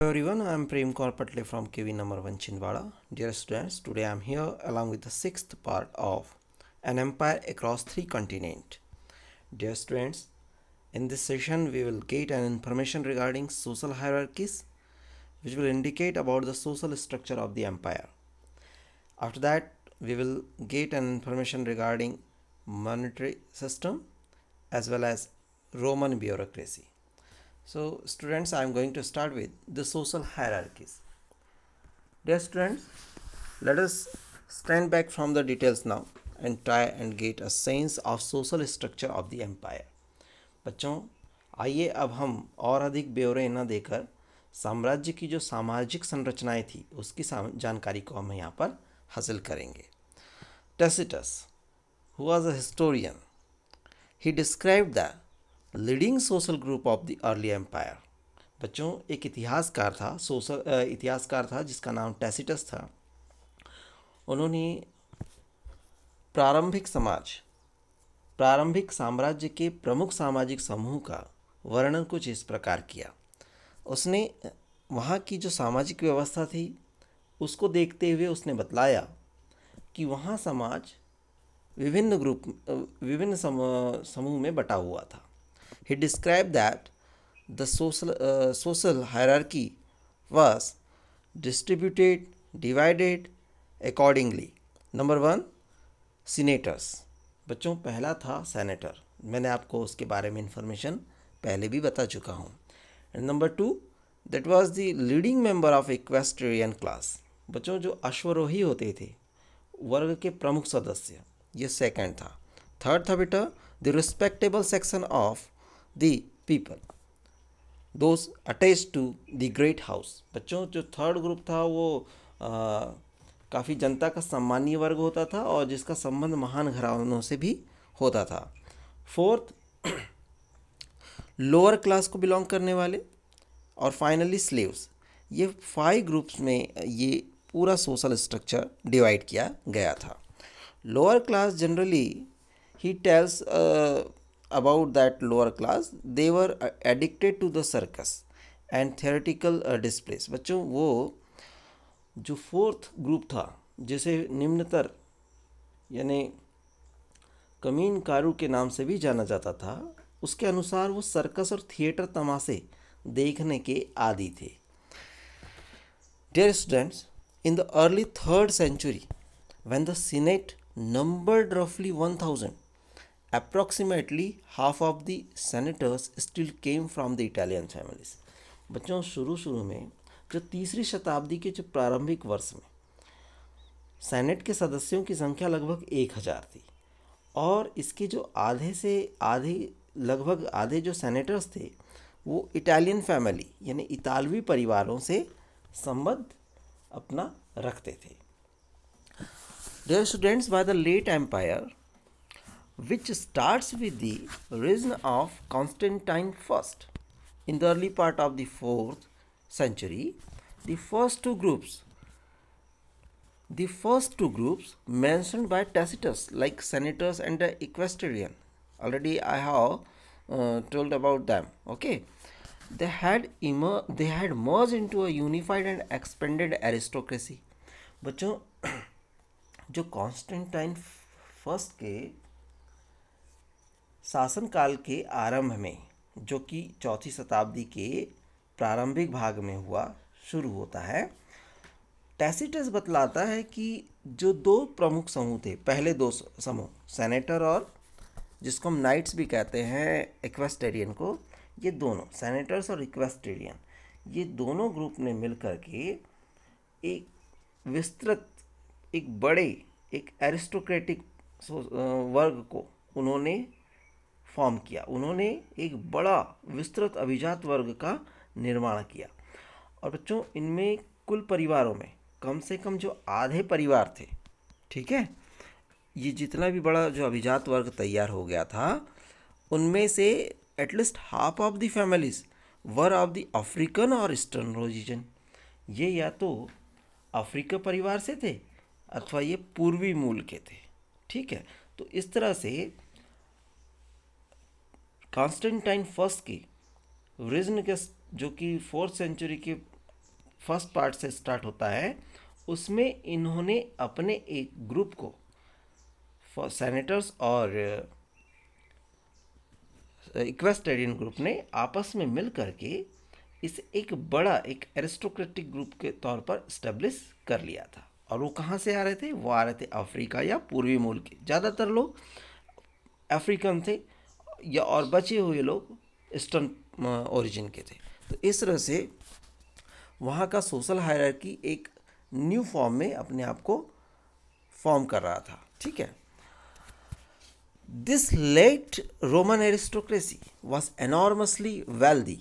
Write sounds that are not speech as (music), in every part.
Hello everyone, I am Prem Patle from KV number 1 Chinwala. Dear students, today I am here along with the sixth part of An Empire Across Three Continents. Dear students, in this session we will get an information regarding social hierarchies which will indicate about the social structure of the empire. After that, we will get an information regarding monetary system as well as Roman bureaucracy. So students, I am going to start with the social hierarchies. Dear students, let us stand back from the details now and try and get a sense of social structure of the empire. बच्चों आइए अब हम और अधिक ब्यौरे न देकर साम्राज्य की जो सामाजिक संरचनाएं थी उसकी जानकारी को हम यहाँ पर हासिल करेंगे Tacitus who was a historian he describe the leading social group of the early empire बच्चों एक इतिहासकार था सोशल इतिहासकार था जिसका नाम टेसिटस था उन्होंने प्रारंभिक समाज प्रारंभिक साम्राज्य के प्रमुख सामाजिक समूह का वर्णन कुछ इस प्रकार किया उसने वहाँ की जो सामाजिक व्यवस्था थी उसको देखते हुए उसने बतलाया कि वहाँ समाज विभिन्न ग्रुप विभिन्न समूह में बटा हुआ था He described that the social, uh, social hierarchy was distributed, divided accordingly. Number one, senators. बच्चों पहला था सेनेटर मैंने आपको उसके बारे में इंफॉर्मेशन पहले भी बता चुका हूँ and number two that was the leading member of equestrian class बच्चों जो अश्वरोही होते थे वर्ग के प्रमुख सदस्य ये सेकंड था थर्ड था बेटा the respectable section of the people those attached to the great house बच्चों जो थर्ड ग्रुप था वो काफ़ी जनता का सामान्य वर्ग होता था और जिसका संबंध महान घरानों से भी होता था फोर्थ लोअर क्लास को बिलोंग करने वाले और फाइनली स्लेव्स ये फाइव ग्रुप्स में ये पूरा सोशल स्ट्रक्चर डिवाइड किया गया था lower class generally he tells about that lower class they were uh, addicted to the circus and theatrical displays बच्चों वो जो फोर्थ ग्रुप था जिसे निम्नतर यानी कमीन कारू के नाम से भी जाना जाता था उसके अनुसार वो सर्कस और थिएटर तमाशे देखने के आदि थे dear students in the early third century when the Senate रफली one thousand approximately half of the senators still came from the Italian families बच्चों शुरू शुरू में जो तीसरी शताब्दी के जो प्रारंभिक वर्ष में सेनेट के सदस्यों की संख्या लगभग एक हज़ार थी और इसके जो आधे से आधे लगभग आधे जो सेनेटर्स थे वो इटालियन फैमिली यानी इतालवी परिवारों से संबंध अपना रखते थे dear students by the late empire which starts with the reign of Constantine I. In the early part of the 4th century, the first two groups the first two groups mentioned by Tacitus like senators and the equestrian already I have uh, told about them okay they had emer they had merged into a unified and expanded aristocracy बच्चों (coughs) जो Constantine first के शासनकाल के आरंभ में जो कि चौथी शताब्दी के प्रारंभिक भाग में हुआ शुरू होता है टैसिटस बतलाता है कि जो दो प्रमुख समूह थे पहले दो समूह सेनेटर और जिसको हम नाइट्स भी कहते हैं इक्वेस्टेरियन को ये दोनों सेनेटर्स और इक्वेस्टेरियन ये दोनों ग्रुप ने मिल कर के एक विस्तृत एक बड़े एक एरिस्टोक्रेटिक वर्ग को उन्होंने फॉर्म किया उन्होंने एक बड़ा विस्तृत अभिजात वर्ग का निर्माण किया और बच्चों इनमें कुल परिवारों में कम से कम जो आधे परिवार थे ठीक है ये जितना भी बड़ा जो अभिजात वर्ग तैयार हो गया था उनमें से at least half of the families were of the African और ईस्टर्न रोजिजन ये या तो अफ्रीका परिवार से थे अथवा ये पूर्वी मूल के थे ठीक है तो इस तरह से कॉन्स्टेंटाइन फर्स्ट की रिजन के जो कि फोर्थ सेंचुरी के फर्स्ट पार्ट से स्टार्ट होता है उसमें इन्होंने अपने एक ग्रुप को सेनेटर्स और इक्वेस्टेडियन uh, ग्रुप ने आपस में मिल करके इसे एक बड़ा एक एरिस्टोक्रेटिक ग्रुप के तौर पर स्टेब्लिश कर लिया था और वो कहाँ से आ रहे थे वो आ रहे थे अफ्रीका या पूर्वी मूल के ज़्यादातर लोग अफ्रीकन थे या और बचे हुए लोग ईस्टर्न ओरिजिन के थे तो इस तरह से वहाँ का सोशल हायरार्की एक न्यू फॉर्म में अपने आप को फॉर्म कर रहा था ठीक है this late Roman aristocracy was enormously wealthy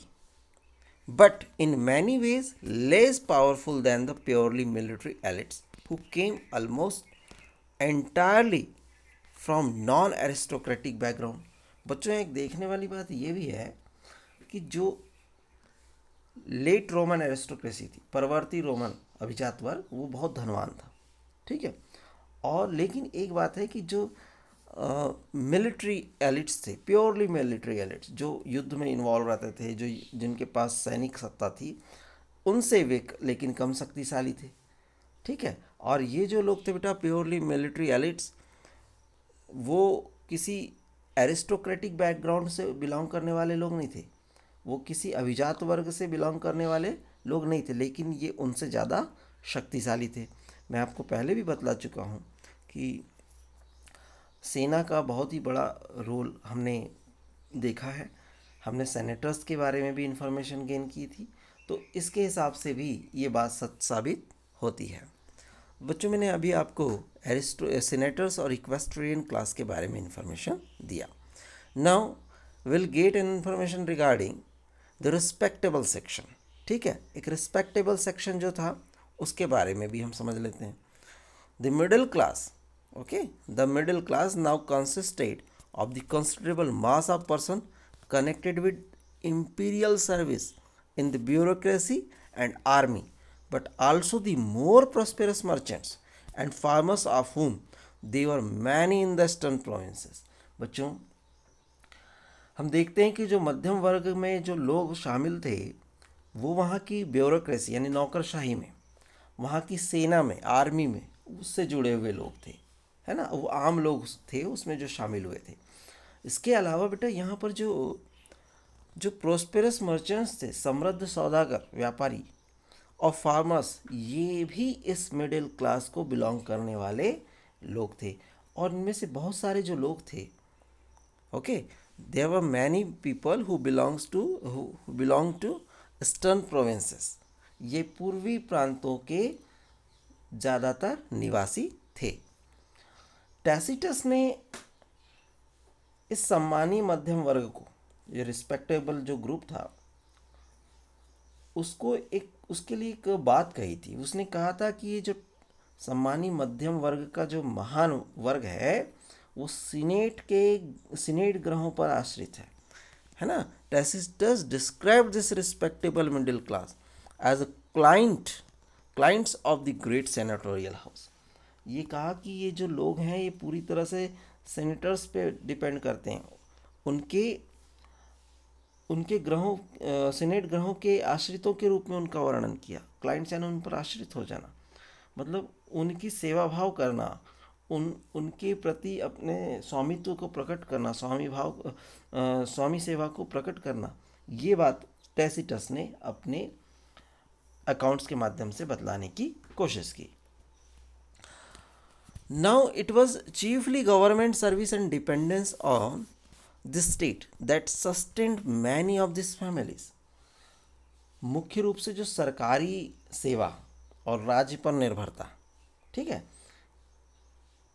but in many ways less powerful than the purely military elites who came almost entirely from non aristocratic background बच्चों एक देखने वाली बात यह भी है कि जो लेट रोमन एरिस्टोक्रेसी थी परवर्ती रोमन अभिजात वर्ग वो बहुत धनवान था ठीक है और लेकिन एक बात है कि जो मिलिट्री एलिट्स थे प्योरली मिलिट्री एलिट्स जो युद्ध में इन्वॉल्व रहते थे जो जिनके पास सैनिक सत्ता थी उनसे वे लेकिन कम शक्तिशाली थे ठीक है और ये जो लोग थे बेटा प्योरली मिलिट्री एलिट्स वो किसी एरिस्टोक्रेटिक बैकग्राउंड से बिलोंग करने वाले लोग नहीं थे वो किसी अभिजात वर्ग से बिलोंग करने वाले लोग नहीं थे लेकिन ये उनसे ज़्यादा शक्तिशाली थे मैं आपको पहले भी बतला चुका हूँ कि सेना का बहुत ही बड़ा रोल हमने देखा है हमने सेनेटर्स के बारे में भी इंफॉर्मेशन गेन की थी तो इसके हिसाब से भी ये बात सच साबित होती है बच्चों मैंने अभी आपको एरिस्टो सीनेटर्स और इक्वेस्ट्रियन क्लास के बारे में इंफॉर्मेशन दिया now will get an information regarding the respectable section ठीक है एक रिस्पेक्टेबल सेक्शन जो था उसके बारे में भी हम समझ लेते हैं the middle class okay the middle class now consisted of the considerable mass of person connected with imperial service in the bureaucracy and army but also the more prosperous merchants and farmers of whom they were many in the eastern provinces. बच्चों हम देखते हैं कि जो मध्यम वर्ग में जो लोग शामिल थे वो वहाँ की ब्यूरोक्रेसी यानी नौकरशाही में वहाँ की सेना में आर्मी में उससे जुड़े हुए लोग थे है ना वो आम लोग थे उसमें जो शामिल हुए थे इसके अलावा बेटा यहाँ पर जो जो प्रोस्पेरस मर्चेंट्स थे समृद्ध सौदागर व्यापारी और फार्मर्स ये भी इस मिडिल क्लास को बिलोंग करने वाले लोग थे और इनमें से बहुत सारे जो लोग थे okay there are many people who belongs to belong to eastern provinces ये पूर्वी प्रांतों के ज़्यादातर निवासी थे टैसिटस ने इस सम्मानी मध्यम वर्ग को ये रिस्पेक्टेबल जो ग्रुप था उसको एक उसके लिए एक बात कही थी उसने कहा था कि ये जो सम्मानी मध्यम वर्ग का जो महान वर्ग है वो सीनेट के सीनेट ग्रहों पर आश्रित है है ना Tacitus describe this respectable middle class as a client clients of the great senatorial house ये कहा कि ये जो लोग हैं ये पूरी तरह से सेनेटर्स पे डिपेंड करते हैं उनके उनके ग्रहों सेनेट ग्रहों के आश्रितों के रूप में उनका वर्णन किया क्लाइंट्स यानी उन पर आश्रित हो जाना मतलब उनकी सेवा भाव करना उन उनके प्रति अपने स्वामित्व को प्रकट करना स्वामी भाव आ, स्वामी सेवा को प्रकट करना ये बात टेसिटस ने अपने अकाउंट्स के माध्यम से बतलाने की कोशिश की now it was chiefly government service and dependence on the state that sustained many of this families मुख्य रूप से जो सरकारी सेवा और राज्य पर निर्भरता ठीक है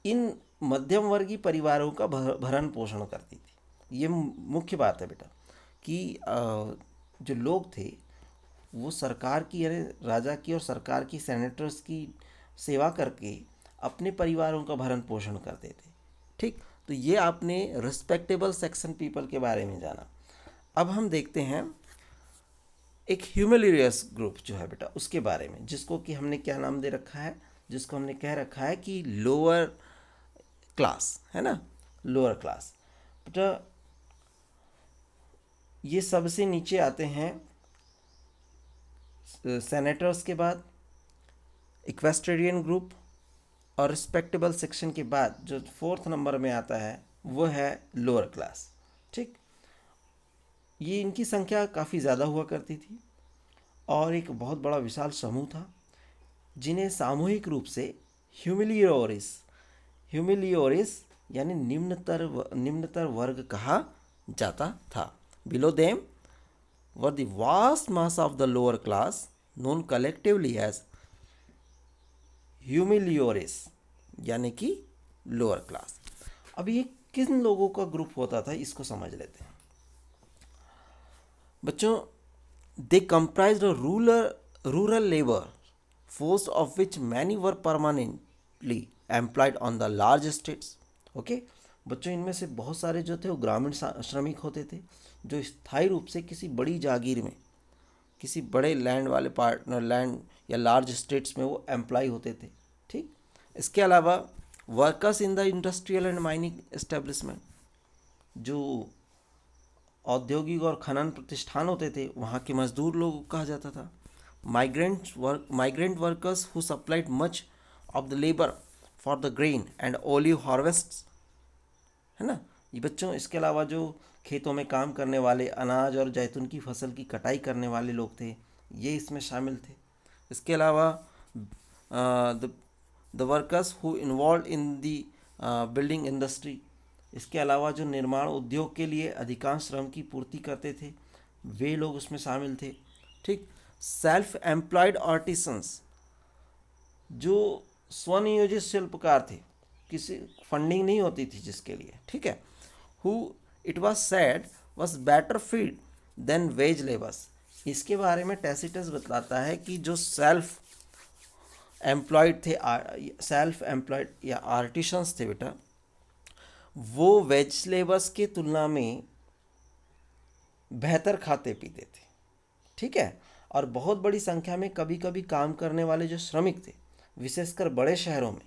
इन मध्यम वर्गीय परिवारों का भरण पोषण करती थी ये मुख्य बात है बेटा कि जो लोग थे वो सरकार की यानी राजा की और सरकार की सेनेटर्स की सेवा करके अपने परिवारों का भरण पोषण करते थे ठीक तो ये आपने रिस्पेक्टेबल सेक्शन पीपल के बारे में जाना अब हम देखते हैं एक ह्यूमिलियस ग्रुप जो है बेटा उसके बारे में जिसको कि हमने क्या नाम दे रखा है जिसको हमने कह रखा है कि लोअर क्लास है ना लोअर क्लास बेटा ये सबसे नीचे आते हैं सेनेटर्स के बाद इक्वेस्टेरियन ग्रुप और रिस्पेक्टेबल सेक्शन के बाद जो फोर्थ नंबर में आता है वो है लोअर क्लास ठीक ये इनकी संख्या काफ़ी ज़्यादा हुआ करती थी और एक बहुत बड़ा विशाल समूह था जिन्हें सामूहिक रूप से ह्यूमिलियोरिस ह्यूमिलियोरिस यानी निम्नतर निम्नतर वर्ग कहा जाता था below them were the vast mass of the lower class known collectively as humiliores यानी कि लोअर क्लास अब ये किन लोगों का ग्रुप होता था इसको समझ लेते हैं बच्चों they comprise ruler rural labour force of which many were permanently employed on the large states okay बच्चों इनमें से बहुत सारे जो थे वो ग्रामीण श्रमिक होते थे जो स्थायी रूप से किसी बड़ी जागीर में किसी बड़े लैंड वाले पार्टनर लैंड या लार्ज स्टेट्स में वो एम्प्लॉय होते थे ठीक इसके अलावा workers in the industrial and mining establishment जो औद्योगिक और खनन प्रतिष्ठान होते थे वहाँ के मजदूर लोगों को कहा जाता था migrant work migrant workers who supplied much of the labour for the grain and olive harvest है ना ये बच्चों इसके अलावा जो खेतों में काम करने वाले अनाज और जैतून की फसल की कटाई करने वाले लोग थे ये इसमें शामिल थे इसके अलावा the workers who involve in the building industry इसके अलावा जो निर्माण उद्योग के लिए अधिकांश श्रम की पूर्ति करते थे वे लोग उसमें शामिल थे ठीक सेल्फ एम्प्लॉयड आर्टिसंस जो स्वनियोजित शिल्पकार थे किसी फंडिंग नहीं होती थी जिसके लिए ठीक है who it was said was better fed than wage labours इसके बारे में टेसिटस बतलाता है कि जो सेल्फ एम्प्लॉयड थे सेल्फ एम्प्लॉयड या आर्टिशंस थे बेटा वो वेज स्लेबस की तुलना में बेहतर खाते पीते थे ठीक है और बहुत बड़ी संख्या में कभी कभी काम करने वाले जो श्रमिक थे विशेषकर बड़े शहरों में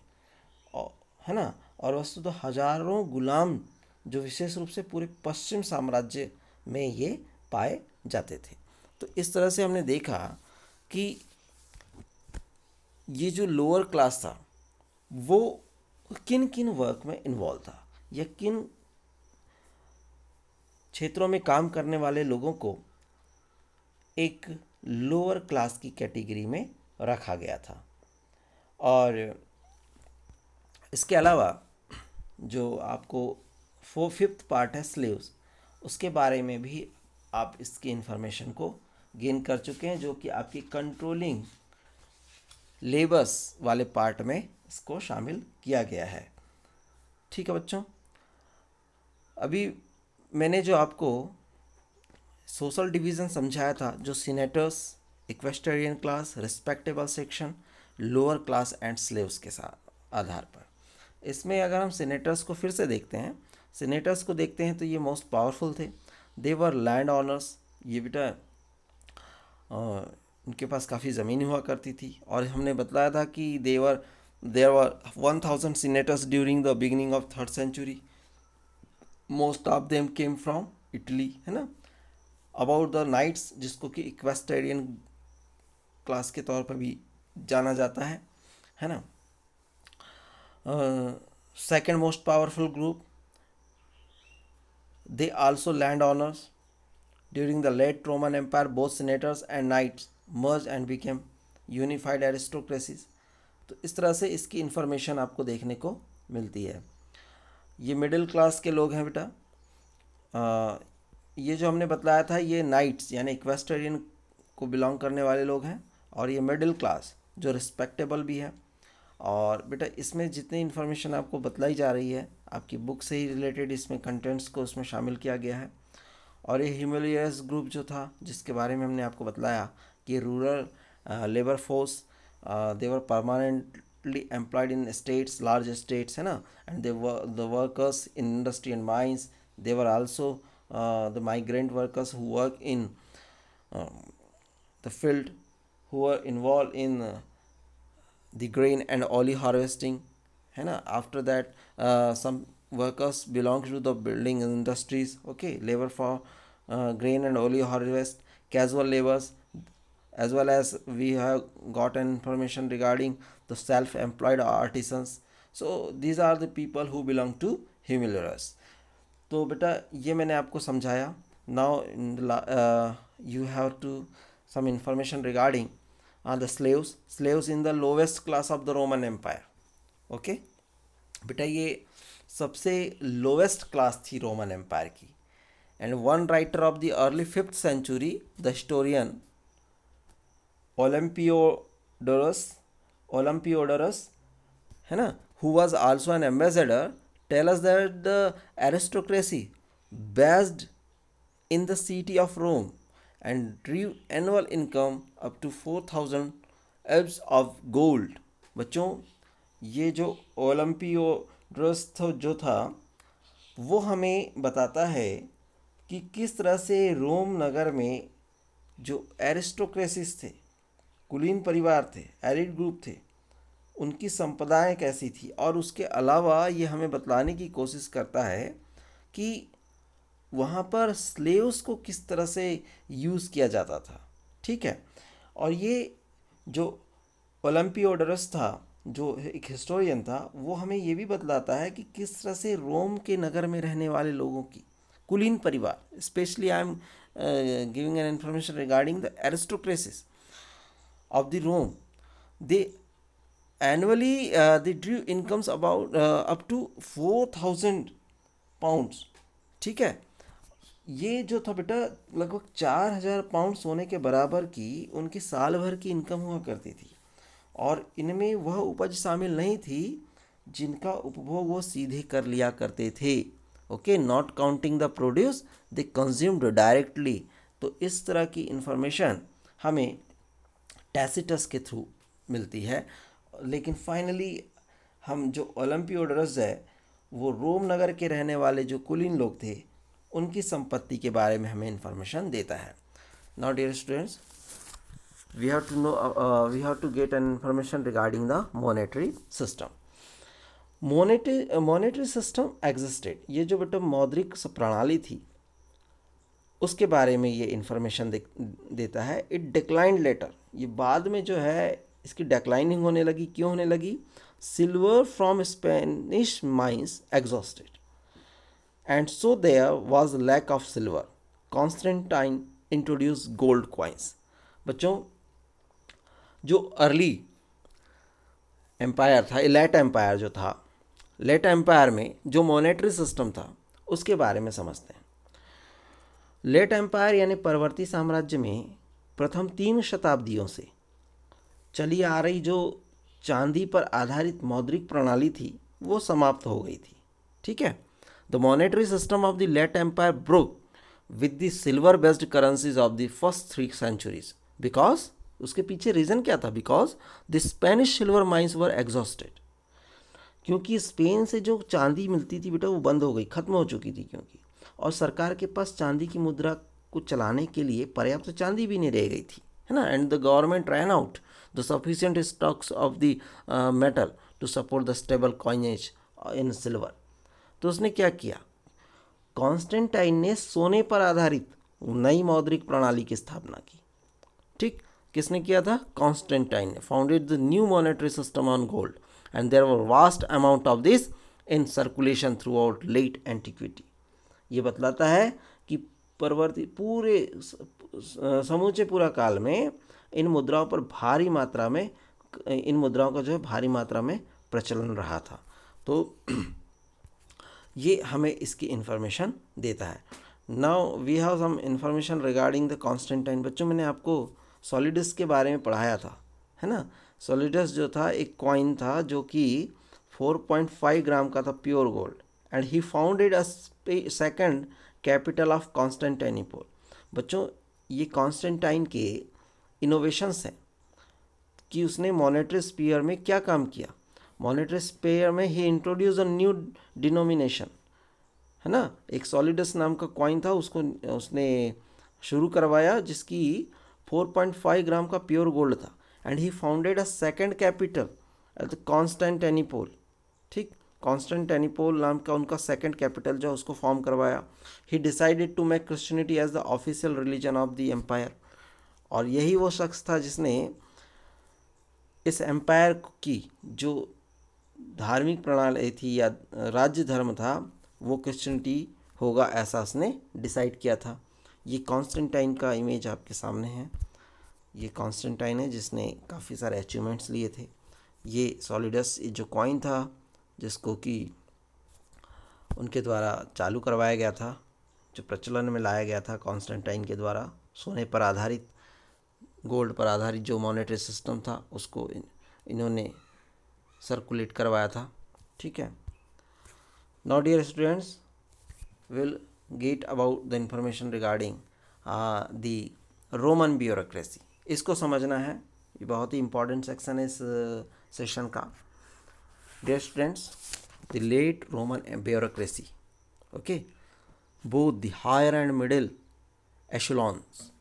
है ना और वस्तु तो हजारों गुलाम जो विशेष रूप से पूरे पश्चिम साम्राज्य में ये पाए जाते थे तो इस तरह से हमने देखा कि ये जो लोअर क्लास था वो किन किन वर्क में इन्वॉल्व था या किन क्षेत्रों में काम करने वाले लोगों को एक लोअर क्लास की कैटेगरी में रखा गया था और इसके अलावा जो आपको फोर फिफ्थ पार्ट है स्लेव्स उसके बारे में भी आप इसकी इन्फॉर्मेशन को गेन कर चुके हैं जो कि आपकी कंट्रोलिंग लेबस वाले पार्ट में इसको शामिल किया गया है ठीक है बच्चों अभी मैंने जो आपको सोशल डिवीज़न समझाया था जो senators equestrian class respectable section lower class and slaves के साथ आधार पर इसमें अगर हम सीनेटर्स को फिर से देखते हैं सीनेटर्स को देखते हैं तो ये मोस्ट पावरफुल थे देवर लैंड ऑनर्स ये बेटा उनके पास काफ़ी ज़मीन हुआ करती थी और हमने बताया था कि they were there were one thousand senators during the beginning of third century most of them came from Italy है ना अबाउट द नाइट्स जिसको कि इक्वेस्टेरियन क्लास के तौर पर भी जाना जाता है है ना second most powerful group They also landowners. During the late Roman Empire, both senators and knights merged and became unified aristocracies. तो इस तरह से इसकी इन्फॉर्मेशन आपको देखने को मिलती है ये मिडिल क्लास के लोग हैं बेटा आ, ये जो हमने बतलाया था ये नाइट्स यानी इक्वेस्टरियन को बिलोंग करने वाले लोग हैं और ये मिडिल क्लास जो रिस्पेक्टेबल भी है और बेटा इसमें जितनी इन्फॉर्मेशन आपको बतलाई जा रही है आपकी बुक से ही रिलेटेड इसमें कंटेंट्स को उसमें शामिल किया गया है और ये ह्यूमलियस ग्रुप जो था जिसके बारे में हमने आपको बतलाया कि rural labour force they were permanently employed in states large states है ना and they the workers in industry and mines they were also the migrant workers who work in the field who are involve in the grain and olive harvesting है ना after that uh, some workers belong to the building industries okay labor for uh, grain and olive harvest casual labors as well as we have got information regarding the self-employed artisans so these are the people who belong to humulus So, beta ye maine आपको समझाया now uh, you have to some information regarding are the slaves slaves in the lowest class of the roman empire okay beta ye sabse lowest class thi roman empire ki and one writer of the early 5th century the historian olympiodorus olympiodorus hai na who was also an ambassador tell us that the aristocracy based in the city of rome and drew annual income up to four thousand एब्स of gold बच्चों ये जो ओलम्पियो dress जो था वो हमें बताता है कि किस तरह से रोम नगर में जो एरिस्टोक्रेसिस थे कुलीन परिवार थे एरिड ग्रुप थे उनकी संपदाएं कैसी थी और उसके अलावा ये हमें बतलाने की कोशिश करता है कि वहाँ पर स्लेव्स को किस तरह से यूज़ किया जाता था ठीक है और ये जो ओलम्पियोडरस था जो एक हिस्टोरियन था वो हमें ये भी बतलाता है कि किस तरह से रोम के नगर में रहने वाले लोगों की कुलीन परिवार specially I am giving an information regarding the aristocracies of the Rome they annually they drew incomes about up to four thousand pound ठीक है ये जो था बेटा लगभग चार हज़ार पाउंड सोने के बराबर की उनकी साल भर की इनकम हुआ करती थी और इनमें वह उपज शामिल नहीं थी जिनका उपभोग वो सीधे कर लिया करते थे okay not counting the produce the consumed directly तो इस तरह की इन्फॉर्मेशन हमें टैसिटस के थ्रू मिलती है लेकिन फाइनली हम जो ओलम्पियोडरस है वो रोम नगर के रहने वाले जो कुलीन लोग थे उनकी संपत्ति के बारे में हमें इंफॉर्मेशन देता है now dear students we have to know we have to get an information regarding the monetary system monetary monetary system existed uh, ये जो बेटा मौद्रिक प्रणाली थी उसके बारे में ये इन्फॉर्मेशन दे, देता है इट डिक्लाइन लेटर ये बाद में जो है इसकी डिक्लाइनिंग होने लगी क्यों होने लगी silver from Spanish mines exhausted and so there was lack of silver. Constantine introduced gold coins. बच्चों जो अर्ली एम्पायर था लेट एम्पायर जो था लेट एम्पायर में जो मॉनेटरी सिस्टम था उसके बारे में समझते हैं लेट एम्पायर यानी परवर्ती साम्राज्य में प्रथम तीन शताब्दियों से चली आ रही जो चांदी पर आधारित मौद्रिक प्रणाली थी वो समाप्त हो गई थी ठीक है the monetary system of the late empire broke with the silver based currencies of the first three centuries because उसके पीछे रीज़न क्या था because the Spanish silver mines were exhausted क्योंकि स्पेन से जो चांदी मिलती थी बेटा वो बंद हो गई ख़त्म हो चुकी थी क्योंकि और सरकार के पास चांदी की मुद्रा को चलाने के लिए पर्याप्त चांदी भी नहीं रह गई थी है ना and the government ran out the sufficient stocks of the metal to support the stable coinage in silver तो उसने क्या किया कॉन्स्टेंटाइन ने सोने पर आधारित नई मौद्रिक प्रणाली की स्थापना की ठीक किसने किया था कॉन्स्टेंटाइन ने founded the new monetary system on gold and there were vast amount of this in circulation throughout late antiquity ये बतलाता है कि परवर्ती पूरे समूचे पूरा काल में इन मुद्राओं पर भारी मात्रा में इन मुद्राओं का जो है भारी मात्रा में प्रचलन रहा था तो ये हमें इसकी इन्फॉर्मेशन देता है now we have some information regarding the Constantine बच्चों मैंने आपको सॉलिडस के बारे में पढ़ाया था है ना सॉलिडस जो था एक कॉइन था जो कि 4.5 ग्राम का था pure gold and he founded a second capital of Constantinople बच्चों ये कॉन्स्टेंटाइन के इनोवेशंस हैं कि उसने मॉनेटरी स्पीयर में क्या काम किया मॉनिटरी स्पेयर में he introduce a new denomination है ना एक सॉलिडस नाम का कॉइन था उसको उसने शुरू करवाया जिसकी 4.5 ग्राम का प्योर गोल्ड था and he founded a second capital at Constantinople ठीक कॉन्स्टेंट एनीपोल नाम का उनका सेकेंड कैपिटल जो उसको फॉर्म करवाया he decided to make Christianity as the official religion of the empire और यही वो शख्स था जिसने इस एम्पायर की जो धार्मिक प्रणाली थी या राज्य धर्म था वो क्रिश्चनिटी होगा ऐसा उसने डिसाइड किया था ये कॉन्स्टेंटाइन का इमेज आपके सामने है ये कॉन्स्टेंटाइन है जिसने काफ़ी सारे अचीवमेंट्स लिए थे ये सॉलिडस जो कॉइन था जिसको कि उनके द्वारा चालू करवाया गया था जो प्रचलन में लाया गया था कॉन्स्टेंटाइन के द्वारा सोने पर आधारित गोल्ड पर आधारित जो मॉनेटरी सिस्टम था उसको इन, इन्होंने सर्कुलेट करवाया था ठीक है now dear students will get about the information regarding the Roman bureaucracy इसको समझना है ये बहुत ही इंपॉर्टेंट सेक्शन है इस सेशन uh, का dear students the late Roman bureaucracy okay both the higher and middle echelons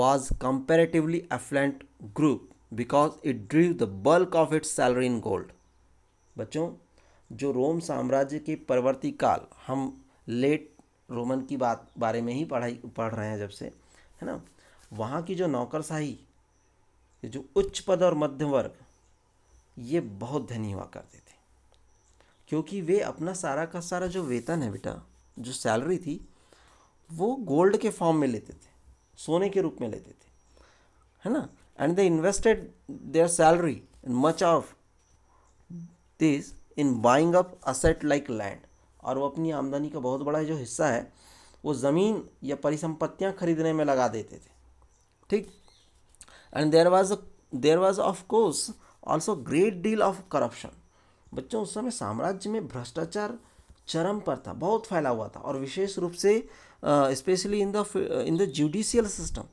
was comparatively affluent group because it drew the bulk of its salary in gold बच्चों जो रोम साम्राज्य के परवर्ती काल हम लेट रोमन की बात बारे में ही पढ़ाई पढ़ रहे हैं जब से है ना वहाँ की जो नौकरशाही जो उच्च पद और मध्यम वर्ग ये बहुत धनी हुआ करते थे क्योंकि वे अपना सारा का सारा जो वेतन है बेटा जो सैलरी थी वो गोल्ड के फॉर्म में लेते थे सोने के रूप में लेते थे है ना and they invested their salary and much of this in buying up asset like land और वो अपनी आमदनी का बहुत बड़ा जो हिस्सा है वो ज़मीन या परिसंपत्तियाँ खरीदने में लगा देते थे ठीक and there was there was of course also great deal of corruption बच्चों उस समय साम्राज्य में भ्रष्टाचार चरम पर था बहुत फैला हुआ था और विशेष रूप से specially in the in the judicial system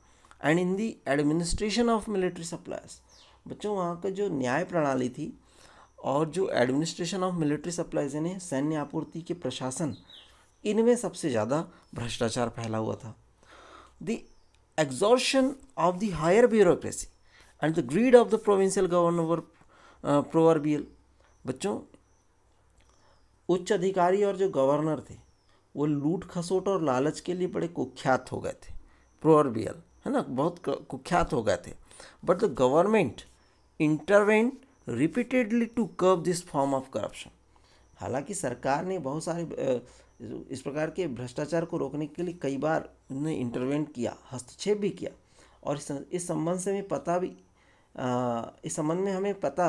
and in the administration of military supplies बच्चों वहाँ का जो न्याय प्रणाली थी और जो एडमिनिस्ट्रेशन ऑफ मिलिट्री सप्लाइज यानी सैन्य आपूर्ति के प्रशासन इनमें सबसे ज़्यादा भ्रष्टाचार फैला हुआ था the extortion of the higher bureaucracy and the greed of the provincial governor proverbial बच्चों उच्च अधिकारी और जो गवर्नर थे वो लूट खसोट और लालच के लिए बड़े कुख्यात हो गए थे प्रोवर्बियल है ना बहुत कुख्यात हो गए थे but the government intervened repeatedly to curb this form of corruption हालांकि सरकार ने बहुत सारे इस प्रकार के भ्रष्टाचार को रोकने के लिए कई बार ने इंटरवेंट किया हस्तक्षेप भी किया और इस संबंध से हमें पता भी इस संबंध में हमें पता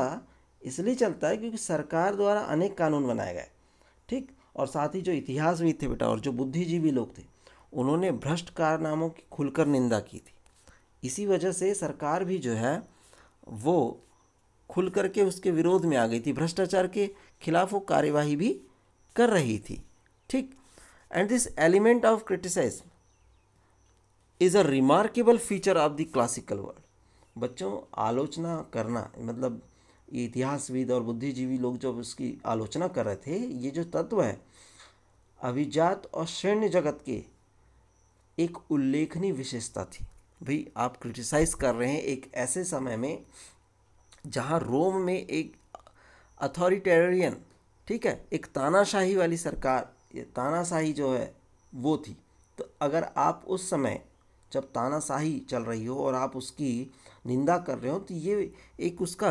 इसलिए चलता है क्योंकि सरकार द्वारा अनेक कानून बनाए गए ठीक और साथ ही जो इतिहास भी थे बेटा और जो बुद्धिजीवी लोग थे उन्होंने भ्रष्ट कारनामों की खुलकर निंदा की थी इसी वजह से सरकार भी जो है वो खुल करके उसके विरोध में आ गई थी भ्रष्टाचार के खिलाफ वो कार्यवाही भी कर रही थी ठीक and this element of criticise is a remarkable feature of the classical world बच्चों आलोचना करना मतलब ये इतिहासविद और बुद्धिजीवी लोग जब उसकी आलोचना कर रहे थे ये जो तत्व है अभिजात और सैन्य जगत के एक उल्लेखनीय विशेषता थी भाई आप क्रिटिसाइज़ कर रहे हैं एक ऐसे समय में जहाँ रोम में एक अथॉरिटेरियन ठीक है एक तानाशाही वाली सरकार ये तानाशाही जो है वो थी तो अगर आप उस समय जब तानाशाही चल रही हो और आप उसकी निंदा कर रहे हो तो ये एक उसका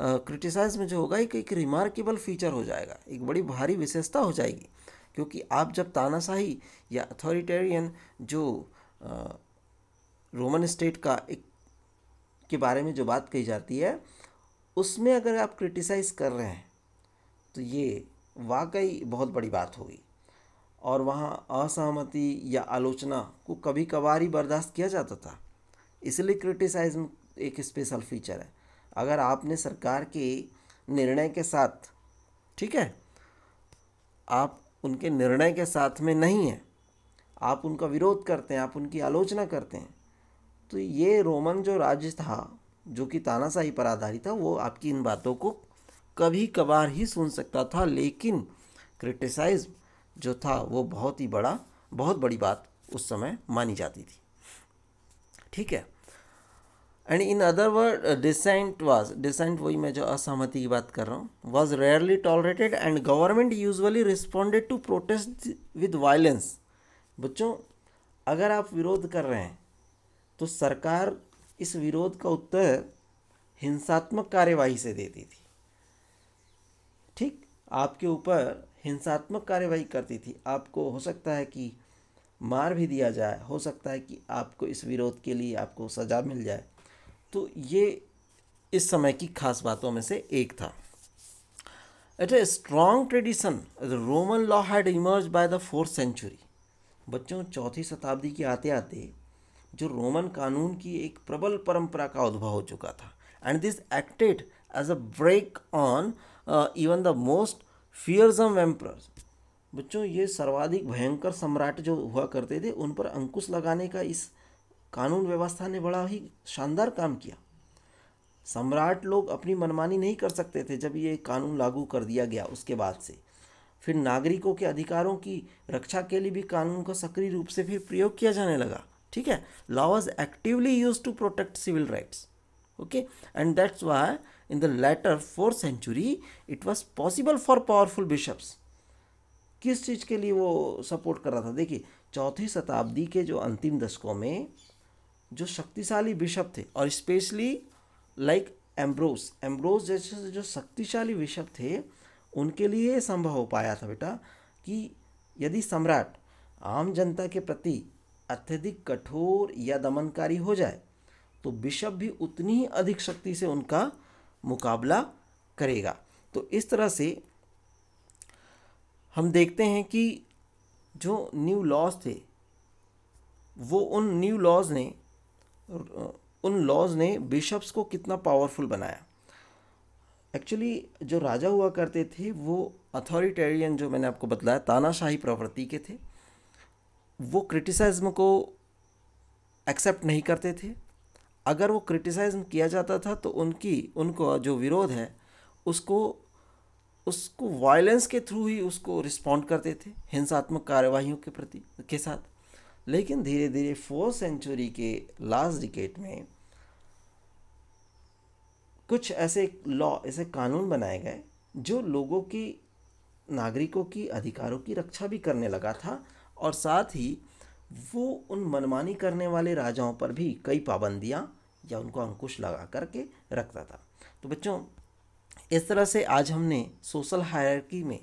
क्रिटिसाइज में जो होगा एक एक रिमार्केबल फीचर हो जाएगा एक बड़ी भारी विशेषता हो जाएगी क्योंकि आप जब तानाशाही या अथॉरिटेरियन जो आ, रोमन स्टेट का एक के बारे में जो बात कही जाती है उसमें अगर आप क्रिटिसाइज़ कर रहे हैं तो ये वाकई बहुत बड़ी बात होगी और वहाँ असहमति या आलोचना को कभी कभार ही बर्दाश्त किया जाता था इसलिए क्रिटिसाइज एक स्पेशल फीचर है अगर आपने सरकार के निर्णय के साथ ठीक है आप उनके निर्णय के साथ में नहीं है आप उनका विरोध करते हैं आप उनकी आलोचना करते हैं तो ये रोमन जो राज्य था जो कि तानाशाही पर आधारित था वो आपकी इन बातों को कभी कभार ही सुन सकता था लेकिन क्रिटिसाइज जो था वो बहुत ही बड़ा बहुत बड़ी बात उस समय मानी जाती थी ठीक है and in other word dissent was dissent वही मैं जो असहमति की बात कर रहा हूँ was rarely tolerated and government usually responded to protest with violence बच्चों अगर आप विरोध कर रहे हैं तो सरकार इस विरोध का उत्तर हिंसात्मक कार्यवाही से देती थी ठीक आपके ऊपर हिंसात्मक कार्यवाही करती थी आपको हो सकता है कि मार भी दिया जाए हो सकता है कि आपको इस विरोध के लिए आपको सज़ा मिल जाए तो ये इस समय की खास बातों में से एक था at a strong tradition the Roman law had emerge by the fourth century बच्चों चौथी शताब्दी के आते आते जो रोमन कानून की एक प्रबल परंपरा का उद्भव हो चुका था and this acted as a brake on even the most fearsome empress बच्चों ये सर्वाधिक भयंकर सम्राट जो हुआ करते थे उन पर अंकुश लगाने का इस कानून व्यवस्था ने बड़ा ही शानदार काम किया सम्राट लोग अपनी मनमानी नहीं कर सकते थे जब ये कानून लागू कर दिया गया उसके बाद से फिर नागरिकों के अधिकारों की रक्षा के लिए भी कानून का सक्रिय रूप से फिर प्रयोग किया जाने लगा ठीक है law was actively use to protect civil rights okay and that's why in the later fourth century it was possible for powerful bishops किस चीज़ के लिए वो सपोर्ट कर रहा था देखिए चौथी शताब्दी के जो अंतिम दशकों में जो शक्तिशाली बिशप थे और स्पेशली लाइक एम्ब्रोस एम्ब्रोस जैसे जो शक्तिशाली बिशप थे उनके लिए संभव हो पाया था बेटा कि यदि सम्राट आम जनता के प्रति अत्यधिक कठोर या दमनकारी हो जाए तो बिशप भी उतनी ही अधिक शक्ति से उनका मुकाबला करेगा तो इस तरह से हम देखते हैं कि जो न्यू लॉज थे वो उन न्यू लॉज ने उन लॉज ने बिशप्स को कितना पावरफुल बनाया एक्चुअली जो राजा हुआ करते थे वो अथॉरिटेरियन जो मैंने आपको बताया तानाशाही प्रवृत्ति के थे वो क्रिटिसाइज्म को एक्सेप्ट नहीं करते थे अगर वो क्रिटिसाइज्म किया जाता था तो उनकी उनको जो विरोध है उसको उसको वायलेंस के थ्रू ही उसको रिस्पॉन्ड करते थे हिंसात्मक कार्यवाही के प्रति के साथ लेकिन धीरे धीरे फोर्थ सेंचुरी के लास्ट डिकेट में कुछ ऐसे लॉ ऐसे कानून बनाए गए जो लोगों की नागरिकों की अधिकारों की रक्षा भी करने लगा था और साथ ही वो उन मनमानी करने वाले राजाओं पर भी कई पाबंदियाँ या उनको अंकुश लगा करके रखता था तो बच्चों इस तरह से आज हमने सोशल हायरकी में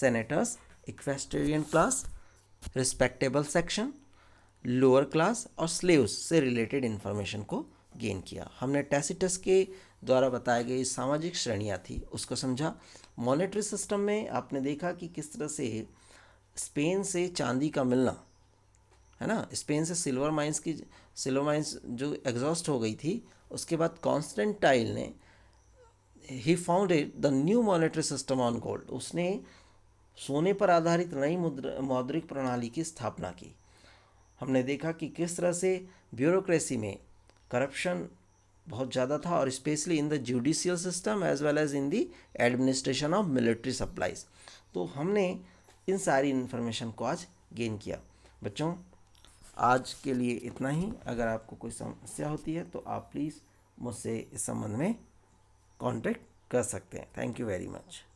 senators equestrian class respectable section lower class और स्लेव्स से रिलेटेड इन्फॉर्मेशन को गेन किया हमने टेसिटस के द्वारा बताई गई सामाजिक श्रेणियाँ थी उसको समझा मॉनेटरी सिस्टम में आपने देखा कि किस तरह से स्पेन से चांदी का मिलना है ना स्पेन से सिल्वर माइंस की सिल्वर माइंस जो एग्जॉस्ट हो गई थी उसके बाद कॉन्स्टेंटाइल ने he founded the new monetary system on gold उसने सोने पर आधारित नई मुद्र मौद्रिक प्रणाली की स्थापना की हमने देखा कि किस तरह से ब्यूरोक्रेसी में करप्शन बहुत ज़्यादा था और specially in the judicial system as well as in the administration of military supplies तो हमने इन सारी इन्फॉर्मेशन को आज गेन किया बच्चों आज के लिए इतना ही अगर आपको कोई समस्या होती है तो आप प्लीज़ मुझसे इस संबंध में कांटेक्ट कर सकते हैं थैंक यू वेरी मच